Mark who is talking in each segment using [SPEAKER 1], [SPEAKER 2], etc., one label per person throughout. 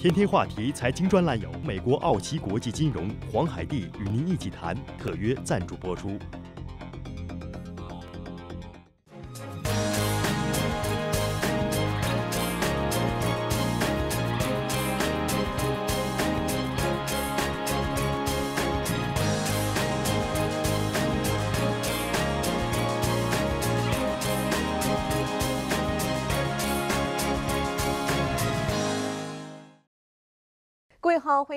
[SPEAKER 1] 天天话题财经专栏有美国奥奇国际金融黄海地与您一起谈，特约赞助播出。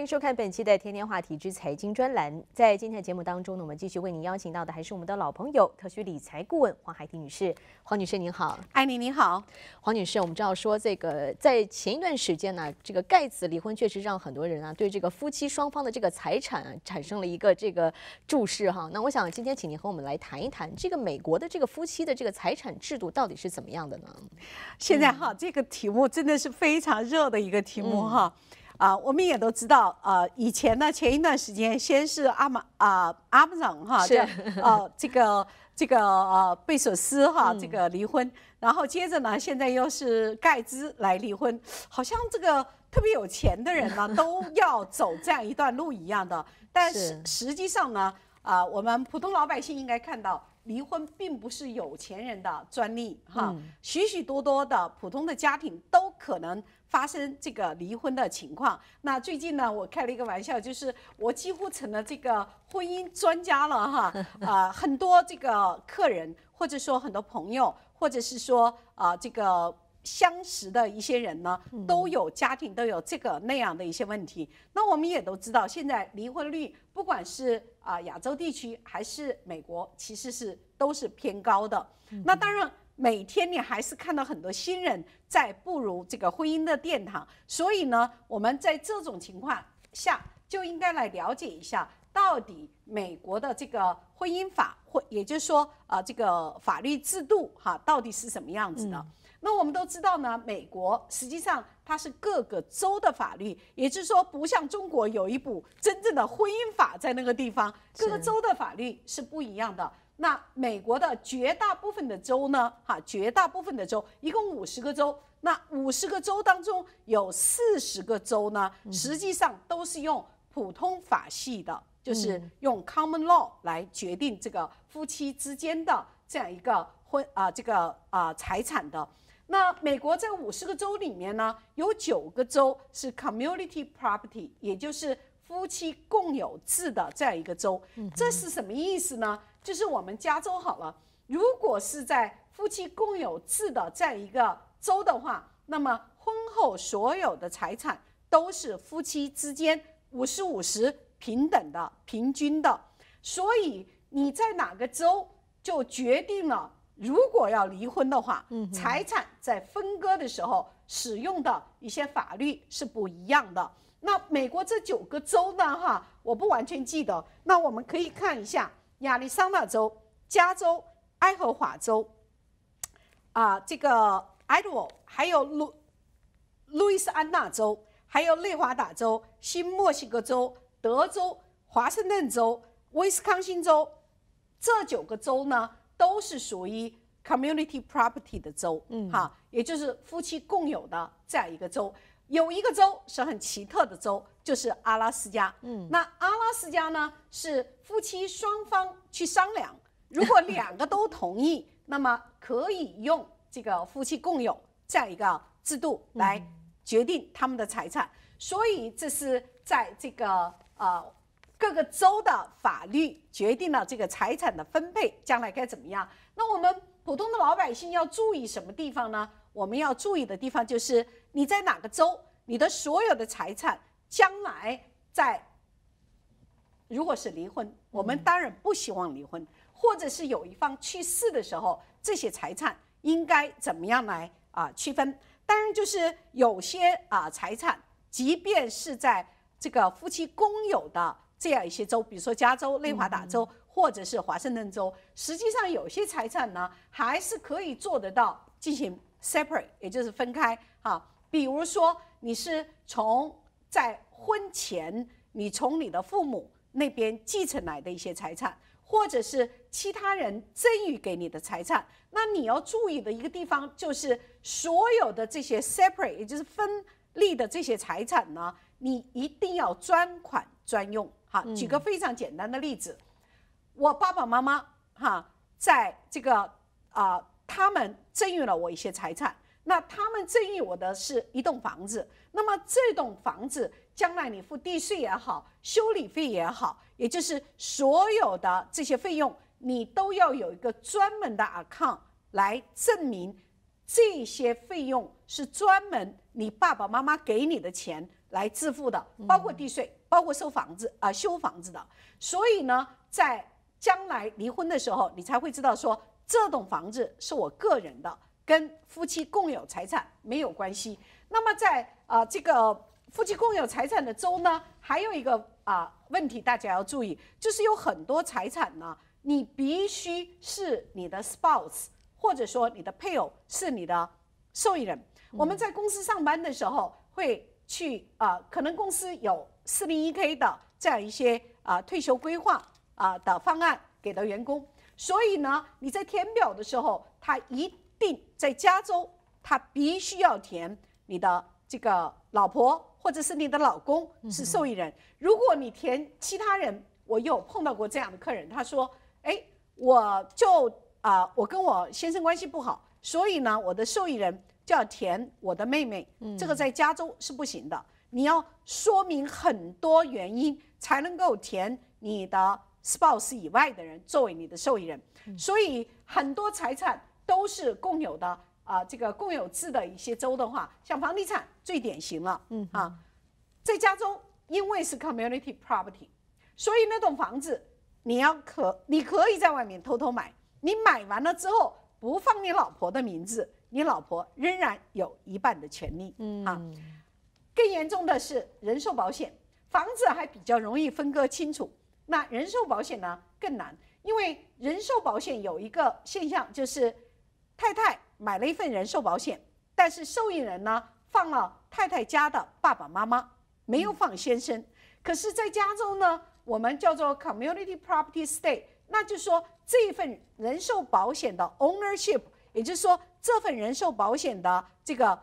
[SPEAKER 1] 欢迎收看本期的《天天话题之财经》专栏。在今天的节目当中呢，我们继续为您邀请到的还是我们的老朋友、特许理财顾问黄海婷女士。黄女士，您好！艾琳您好！黄女士，我们知道说这个在前一段时间呢，这个盖茨离婚确实让很多人啊对这个夫妻双方的这个财产产生了一个这个注视哈。那我想今天请您和我们来谈一谈这个美国的这个夫妻的这个财产制度到底是怎么样的呢？现在哈，这个题目真的是非常热的
[SPEAKER 2] 一个题目哈。啊，我们也都知道，呃，以前呢，前一段时间，先是阿马啊，阿姆朗哈，叫呃，这个这个呃，贝索斯哈，这个离婚，然后接着呢，现在又是盖茨来离婚，好像这个特别有钱的人呢，都 要走这样一段路一样的。但是实际上呢，啊，我们普通老百姓应该看到，离婚并不是有钱人的专利哈，许许多多的普通的家庭都可能。发生这个离婚的情况，那最近呢，我开了一个玩笑，就是我几乎成了这个婚姻专家了哈。啊，很多这个客人，或者说很多朋友，或者是说啊，这个相识的一些人呢，都有家庭都有这个那样的一些问题。那我们也都知道，现在离婚率不管是啊亚洲地区还是美国，其实是都是偏高的。那当然。每天你还是看到很多新人在步入这个婚姻的殿堂，所以呢，我们在这种情况下就应该来了解一下，到底美国的这个婚姻法，或也就是说啊，这个法律制度哈，到底是什么样子的？那我们都知道呢，美国实际上它是各个州的法律，也就是说，不像中国有一部真正的婚姻法在那个地方，各个州的法律是不一样的。那美国的绝大部分的州呢，哈，绝大部分的州，一共五十个州，那五十个州当中有四十个州呢，实际上都是用普通法系的，就是用 common law 来决定这个夫妻之间的这样一个婚啊，这个啊财产的。那美国这五十个州里面呢，有九个州是 community property，也就是夫妻共有制的这样一个州，这是什么意思呢？就是我们加州好了，如果是在夫妻共有制的这样一个州的话，那么婚后所有的财产都是夫妻之间五十五十平等的平均的。所以你在哪个州，就决定了如果要离婚的话，财产在分割的时候使用的一些法律是不一样的。那美国这九个州呢，哈，我不完全记得，那我们可以看一下。亚利桑那州、加州、爱荷华州，啊，这个爱德沃，还有路，路易斯安那州，还有内华达州、新墨西哥州、德州、华盛顿州、威斯康星州，这九个州呢，都是属于 community property 的州，嗯，哈，也就是夫妻共有的这样一个州。有一个州是很奇特的州，就是阿拉斯加。嗯，那阿拉斯加呢是夫妻双方去商量，如果两个都同意，那么可以用这个夫妻共有这样一个制度来决定他们的财产。所以这是在这个呃各个州的法律决定了这个财产的分配将来该怎么样。那我们普通的老百姓要注意什么地方呢？我们要注意的地方就是。你在哪个州？你的所有的财产将来在，如果是离婚，我们当然不希望离婚，或者是有一方去世的时候，这些财产应该怎么样来啊区分？当然就是有些啊财产，即便是在这个夫妻共有的这样一些州，比如说加州、内华达州或者是华盛顿州，实际上有些财产呢还是可以做得到进行 separate，也就是分开哈。比如说你是从在婚前，你从你的父母那边继承来的一些财产，或者是其他人赠予给你的财产，那你要注意的一个地方就是所有的这些 separate，也就是分立的这些财产呢，你一定要专款专用。哈，举个非常简单的例子，我爸爸妈妈哈，在这个啊，他们赠予了我一些财产。那他们赠与我的是一栋房子，那么这栋房子将来你付地税也好，修理费也好，也就是所有的这些费用，你都要有一个专门的 account 来证明这些费用是专门你爸爸妈妈给你的钱来支付的，包括地税，包括收房子啊修房子的。所以呢，在将来离婚的时候，你才会知道说这栋房子是我个人的。跟夫妻共有财产没有关系。那么，在啊这个夫妻共有财产的州呢，还有一个啊问题，大家要注意，就是有很多财产呢，你必须是你的 spouse，或者说你的配偶是你的受益人。我们在公司上班的时候，会去啊，可能公司有四零一 k 的这样一些啊退休规划啊的方案给到员工，所以呢，你在填表的时候，他一。在加州，他必须要填你的这个老婆或者是你的老公是受益人。如果你填其他人，我有碰到过这样的客人，他说：“哎，我就啊，我跟我先生关系不好，所以呢，我的受益人就要填我的妹妹。”这个在加州是不行的，你要说明很多原因才能够填你的 spouse 以外的人作为你的受益人。所以很多财产。都是共有的啊，这个共有制的一些州的话，像房地产最典型了，嗯啊，在加州因为是 community property，所以那栋房子你要可你可以在外面偷偷买，你买完了之后不放你老婆的名字，你老婆仍然有一半的权利，嗯啊，更严重的是人寿保险，房子还比较容易分割清楚，那人寿保险呢更难，因为人寿保险有一个现象就是。太太买了一份人寿保险，但是受益人呢放了太太家的爸爸妈妈，没有放先生。可是，在加州呢，我们叫做 community property state，那就说这一份人寿保险的 ownership，也就是说这份人寿保险的这个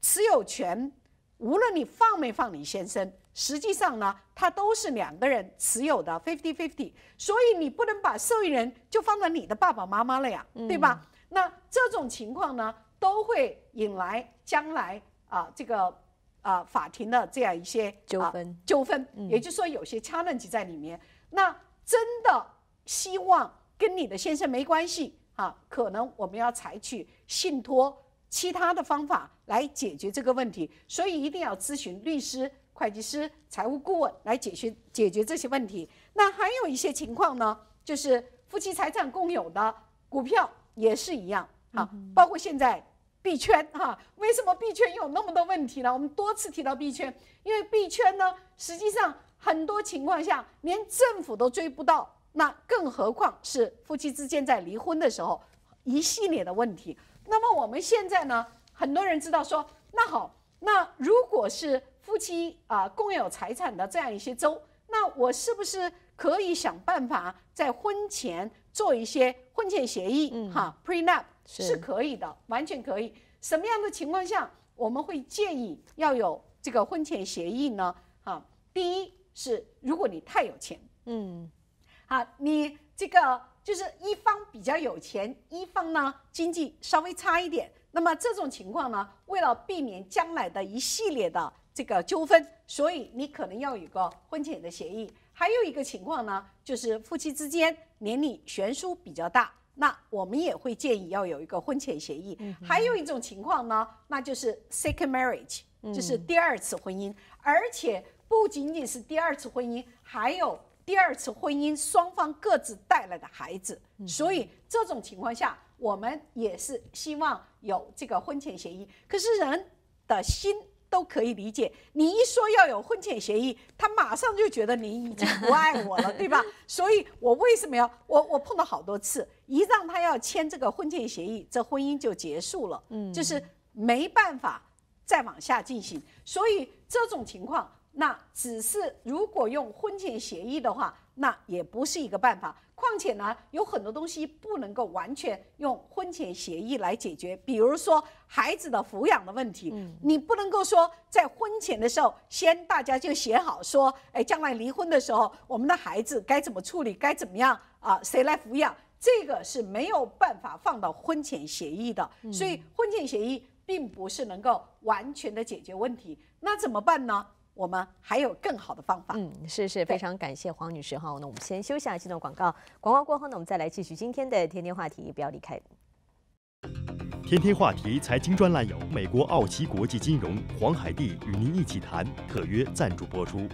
[SPEAKER 2] 持有权，无论你放没放李先生，实际上呢，它都是两个人持有的 fifty fifty。所以你不能把受益人就放到你的爸爸妈妈了呀，对吧？那这种情况呢，都会引来将来啊这个啊法庭的这样一些纠纷纠纷，也就是说有些 challenge 在里面。那真的希望跟你的先生没关系啊，可能我们要采取信托其他的方法来解决这个问题，所以一定要咨询律师、会计师、财务顾问来解决解决这些问题。那还有一些情况呢，就是夫妻财产共有的股票。也是一样，啊，包括现在币圈，哈，为什么币圈有那么多问题呢？我们多次提到币圈，因为币圈呢，实际上很多情况下连政府都追不到，那更何况是夫妻之间在离婚的时候一系列的问题。那么我们现在呢，很多人知道说，那好，那如果是夫妻啊共有财产的这样一些州，那我是不是可以想办法在婚前？做一些婚前协议，哈，prenup 是可以的，完全可以。什么样的情况下我们会建议要有这个婚前协议呢？哈，第一是如果你太有钱，嗯，好，你这个就是一方比较有钱，一方呢经济稍微差一点，那么这种情况呢，为了避免将来的一系列的这个纠纷，所以你可能要有个婚前的协议。还有一个情况呢，就是夫妻之间年龄悬殊比较大，那我们也会建议要有一个婚前协议。还有一种情况呢，那就是 second marriage，就是第二次婚姻，而且不仅仅是第二次婚姻，还有第二次婚姻双方各自带来的孩子，所以这种情况下，我们也是希望有这个婚前协议。可是人的心。都可以理解，你一说要有婚前协议，他马上就觉得你已经不爱我了，对吧？所以，我为什么要我我碰到好多次，一让他要签这个婚前协议，这婚姻就结束了，嗯，就是没办法再往下进行。所以这种情况，那只是如果用婚前协议的话，那也不是一个办法。况且呢，有很多东西不能够完全用婚前协议来解决，比如说孩子的抚养的问题，你不能够说在婚前的时候，先大家就写好说，哎，将来离婚的时候，我们的孩子该怎么处理，该怎么样啊，谁来抚养，这个是没有办法放到婚前协议的。所以婚前协议并不是能够完全的解决问题，那怎么
[SPEAKER 1] 办呢？我们还有更好的方法。嗯，是是，非常感谢黄女士哈。那我们先休息一下，进入广告。广告过后呢，我们再来继续今天的天天话题，不要离开。天天话题财经专栏有美国奥奇国际金融黄海地与您一起谈，特约赞助播出。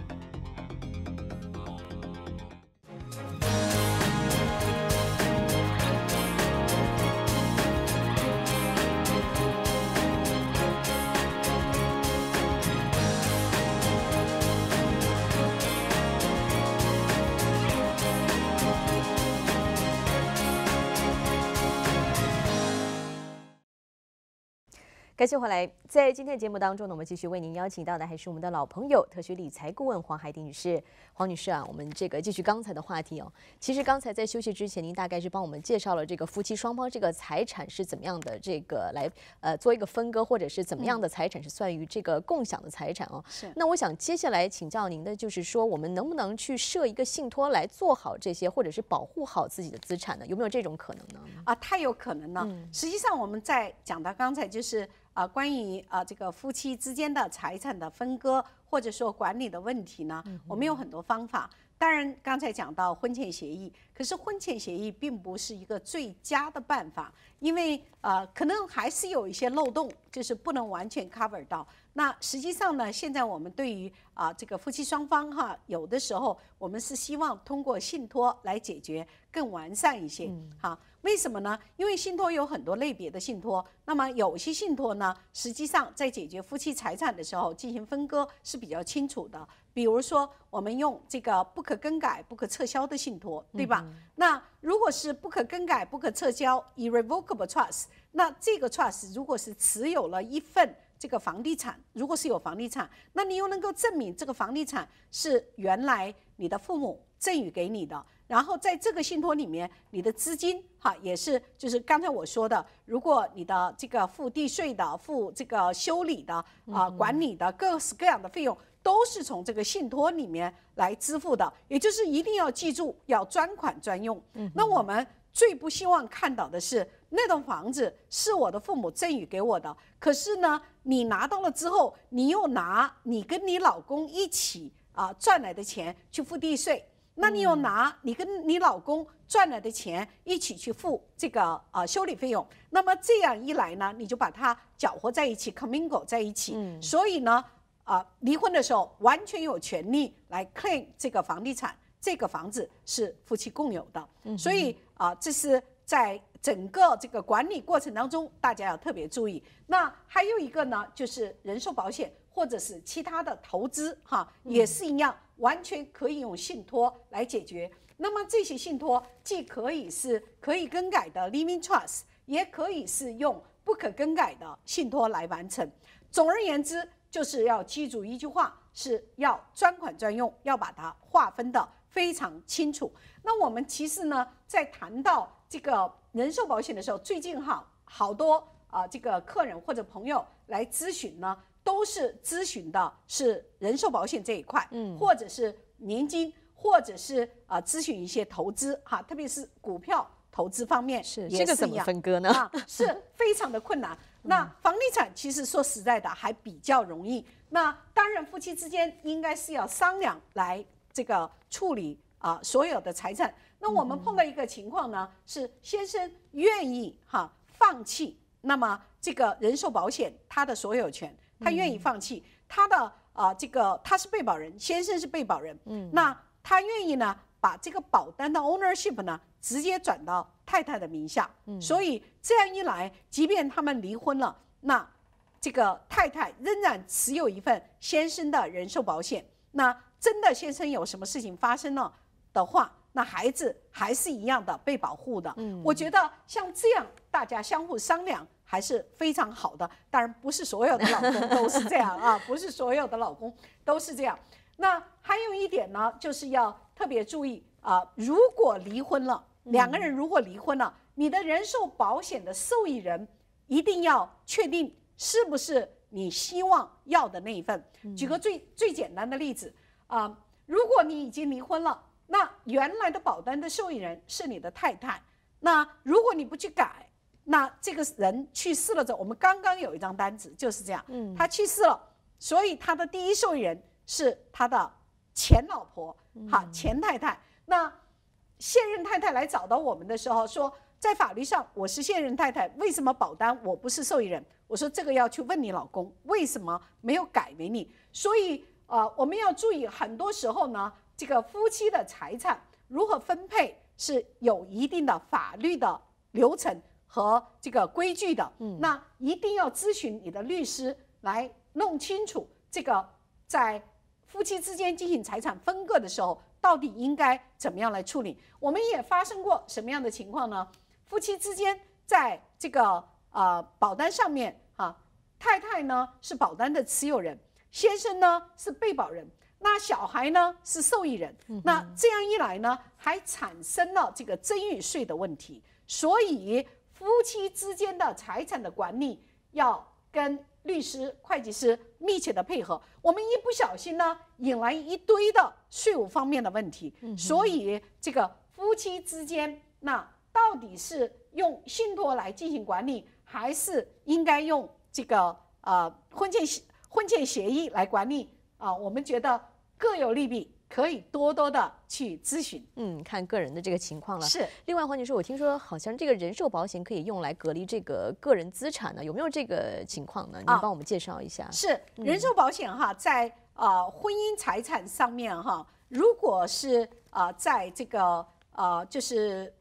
[SPEAKER 1] 感谢回来，在今天的节目当中呢，我们继续为您邀请到的还是我们的老朋友，特许理财顾问黄海迪女士。黄女士啊，我们这个继续刚才的话题哦。其实刚才在休息之前，您大概是帮我们介绍了这个夫妻双方这个财产是怎么样的，这个来呃做一个分割，或者是怎么样的财产是算于这个共享的财产哦。是。那我想接下来请教您的就是说，我们能不能去设一个信托来做好这些，或者是保护好自己的资产呢？有没有这种可能呢？啊，太有可能了。
[SPEAKER 2] 实际上我们在讲到刚才就是。啊，关于啊这个夫妻之间的财产的分割。或者说管理的问题呢，我们有很多方法。当然，刚才讲到婚前协议，可是婚前协议并不是一个最佳的办法，因为呃，可能还是有一些漏洞，就是不能完全 cover 到。那实际上呢，现在我们对于啊这个夫妻双方哈，有的时候我们是希望通过信托来解决更完善一些。好，为什么呢？因为信托有很多类别的信托，那么有些信托呢，实际上在解决夫妻财产的时候进行分割是。比较清楚的，比如说我们用这个不可更改、不可撤销的信托，对吧？那如果是不可更改、不可撤销 （irrevocable trust），那这个 trust 如果是持有了一份这个房地产，如果是有房地产，那你又能够证明这个房地产是原来你的父母赠予给你的。然后在这个信托里面，你的资金哈也是就是刚才我说的，如果你的这个付地税的、付这个修理的、啊管理的各式各样的费用，都是从这个信托里面来支付的。也就是一定要记住要专款专用。那我们最不希望看到的是，那栋房子是我的父母赠予给我的，可是呢，你拿到了之后，你又拿你跟你老公一起啊赚来的钱去付地税。那你又拿你跟你老公赚来的钱一起去付这个啊修理费用，那么这样一来呢，你就把它搅和在一起 c o m m i n g e 在一起。所以呢，啊，离婚的时候完全有权利来 claim 这个房地产，这个房子是夫妻共有的。所以啊，这是在整个这个管理过程当中，大家要特别注意。那还有一个呢，就是人寿保险或者是其他的投资哈，也是一样。完全可以用信托来解决。那么这些信托既可以是可以更改的 living trust，也可以是用不可更改的信托来完成。总而言之，就是要记住一句话：是要专款专用，要把它划分的非常清楚。那我们其实呢，在谈到这个人寿保险的时候，最近哈好多啊这个客人或者朋友来咨询呢。都是咨询的，是人寿保险这一块，嗯，或者是年金，或者是啊咨询一些投资哈，特别是股票投资方面，是这个怎么分割呢？啊，是非常的困难。那房地产其实说实在的还比较容易。那当然夫妻之间应该是要商量来这个处理啊所有的财产。那我们碰到一个情况呢，是先生愿意哈放弃，那么这个人寿保险他的所有权。他愿意放弃他的啊，这个他是被保人，先生是被保人。嗯，那他愿意呢，把这个保单的 ownership 呢，直接转到太太的名下。嗯，所以这样一来，即便他们离婚了，那这个太太仍然持有一份先生的人寿保险。那真的先生有什么事情发生了的话，那孩子还是一样的被保护的。嗯，我觉得像这样大家相互商量。还是非常好的，当然不是所有的老公都是这样啊，不是所有的老公都是这样。那还有一点呢，就是要特别注意啊，如果离婚了，两个人如果离婚了，你的人寿保险的受益人一定要确定是不是你希望要的那一份。举个最最简单的例子啊，如果你已经离婚了，那原来的保单的受益人是你的太太，那如果你不去改。那这个人去世了之后，我们刚刚有一张单子就是这样，嗯，他去世了，所以他的第一受益人是他的前老婆，哈，前太太。那现任太太来找到我们的时候说，在法律上我是现任太太，为什么保单我不是受益人？我说这个要去问你老公，为什么没有改为你？所以，呃，我们要注意，很多时候呢，这个夫妻的财产如何分配是有一定的法律的流程。和这个规矩的，嗯，那一定要咨询你的律师来弄清楚这个在夫妻之间进行财产分割的时候，到底应该怎么样来处理。我们也发生过什么样的情况呢？夫妻之间在这个呃保单上面哈，太太呢是保单的持有人，先生呢是被保人，那小孩呢是受益人，那这样一来呢，还产生了这个赠与税的问题，所以。夫妻之间的财产的管理要跟律师、会计师密切的配合，我们一不小心呢，引来一堆的税务方面的问题。所以，这个夫妻之间，那到底是用信托来进行管理，还是应该用这个呃婚前婚前协议来管理啊？我们觉得各有利弊。
[SPEAKER 1] 可以多多的去咨询，嗯，看个人的这个情况了。是，另外黄女士，我听说好像这个人寿保险可以用来隔离这个个人资产呢，有没有这个情况呢？您帮我们介绍一下。是人寿
[SPEAKER 2] 保险哈，在啊婚姻财产上面哈，如果是啊在这个啊就是。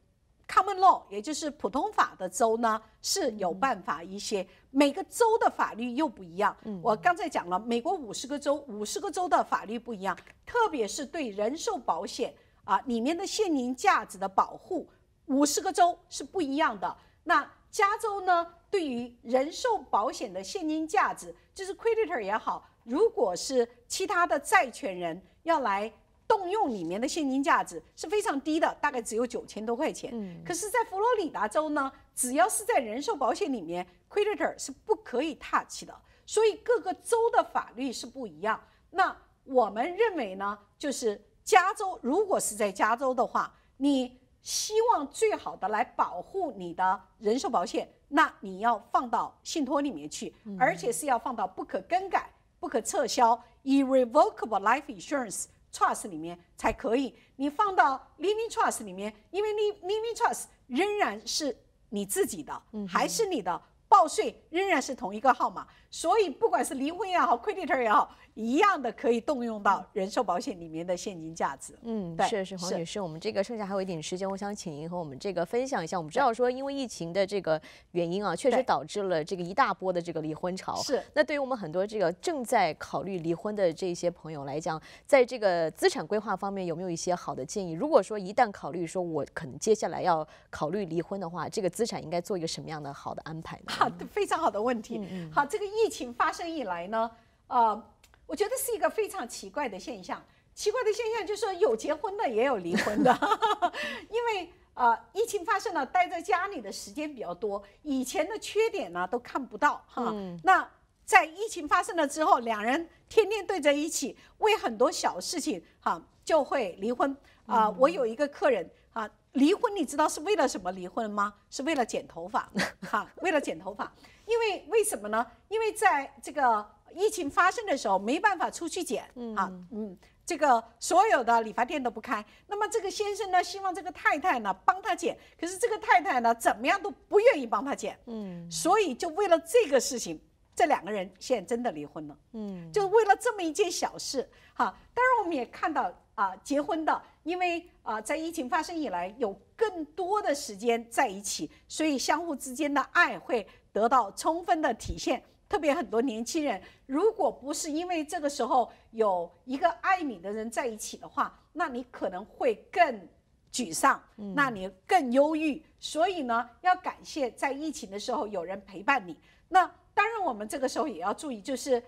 [SPEAKER 2] Common law，也就是普通法的州呢，是有办法一些。每个州的法律又不一样。我刚才讲了，美国五十个州，五十个州的法律不一样，特别是对人寿保险啊里面的现金价值的保护，五十个州是不一样的。那加州呢，对于人寿保险的现金价值，就是 creditor 也好，如果是其他的债权人要来。动用里面的现金价值是非常低的，大概只有九千多块钱。可是，在佛罗里达州呢，只要是在人寿保险里面，creditor 是不可以 touch 的。所以各个州的法律是不一样。那我们认为呢，就是加州如果是在加州的话，你希望最好的来保护你的人寿保险，那你要放到信托里面去，而且是要放到不可更改、不可撤销 （irrevocable life insurance）。Trust 里面才可以，你放到 Living Trust 里面，因为 Liv Living Trust 仍然是你自己的，还是你的报税仍然是同一个号码，所以不管是离婚也好，Creditor 也好。一样
[SPEAKER 1] 的可以动用到人寿保险里面的现金价值。嗯，是是。黄女士，我们这个剩下还有一点时间，我想请您和我们这个分享一下。我们知道说，因为疫情的这个原因啊，确实导致了这个一大波的这个离婚潮。是。那对于我们很多这个正在考虑离婚的这些朋友来讲，在这个资产规划方面有没有一些好的建议？如果说一旦考虑说我可能接下来要考虑离婚的话，这个资产应该做一个什么样的好的安排呢？
[SPEAKER 2] 的，非常好的问题。好，这个疫情发生以来呢，呃。我觉得是一个非常奇怪的现象。奇怪的现象就是说，有结婚的，也有离婚的，因为呃，疫情发生了，待在家里的时间比较多，以前的缺点呢都看不到哈。那在疫情发生了之后，两人天天对在一起，为很多小事情哈就会离婚啊。我有一个客人啊，离婚你知道是为了什么离婚吗？是为了剪头发哈，为了剪头发。因为为什么呢？因为在这个。疫情发生的时候，没办法出去剪，啊，嗯，这个所有的理发店都不开。那么这个先生呢，希望这个太太呢帮他剪，可是这个太太呢，怎么样都不愿意帮他剪，嗯，所以就为了这个事情，这两个人现在真的离婚了，嗯，就为了这么一件小事，哈。当然我们也看到啊，结婚的，因为啊在疫情发生以来，有更多的时间在一起，所以相互之间的爱会得到充分的体现。特别很多年轻人，如果不是因为这个时候有一个爱你的人在一起的话，那你可能会更沮丧，那你更忧郁。所以呢，要感谢在疫情的时候有人陪伴你。那当然，我们这个时候也要注意，就是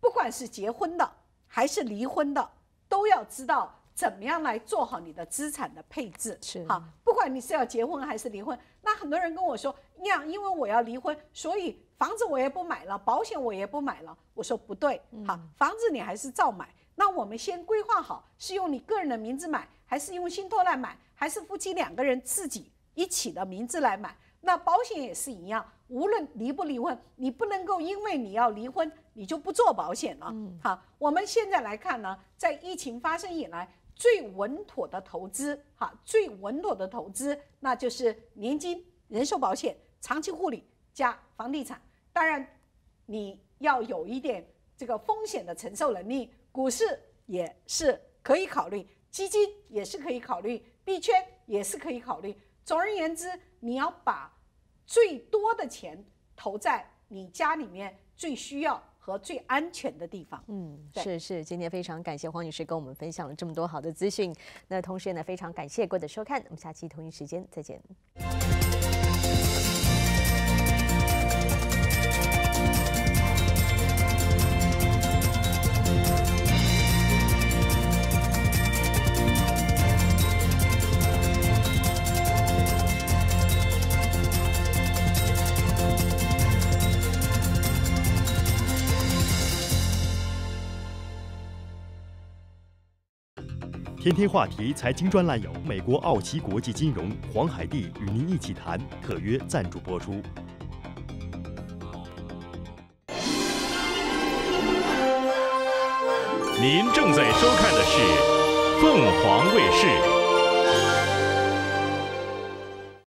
[SPEAKER 2] 不管是结婚的还是离婚的，都要知道。怎么样来做好你的资产的配置？是好，不管你是要结婚还是离婚，那很多人跟我说，样因为我要离婚，所以房子我也不买了，保险我也不买了。我说不对，好，房子你还是照买。那我们先规划好，是用你个人的名字买，还是用信托来买，还是夫妻两个人自己一起的名字来买？那保险也是一样，无论离不离婚，你不能够因为你要离婚，你就不做保险了。嗯，好，我们现在来看呢，在疫情发生以来。最稳妥的投资，哈，最稳妥的投资那就是年金、人寿保险、长期护理加房地产。当然，你要有一点这个风险的承受能力，股市也是可以考虑，基金也是可以考虑，币圈也是可以考虑。总而言之，你要把最多的钱投在你家里面最需要。和最安全的地方。嗯，
[SPEAKER 1] 是是，今天非常感谢黄女士跟我们分享了这么多好的资讯。那同时呢，非常感谢各位的收看，我们下期同一时间再见。天天话题财经专栏有美国奥奇国际金融黄海地与您一起谈，特约赞助播出。您正在收看的是凤凰卫视。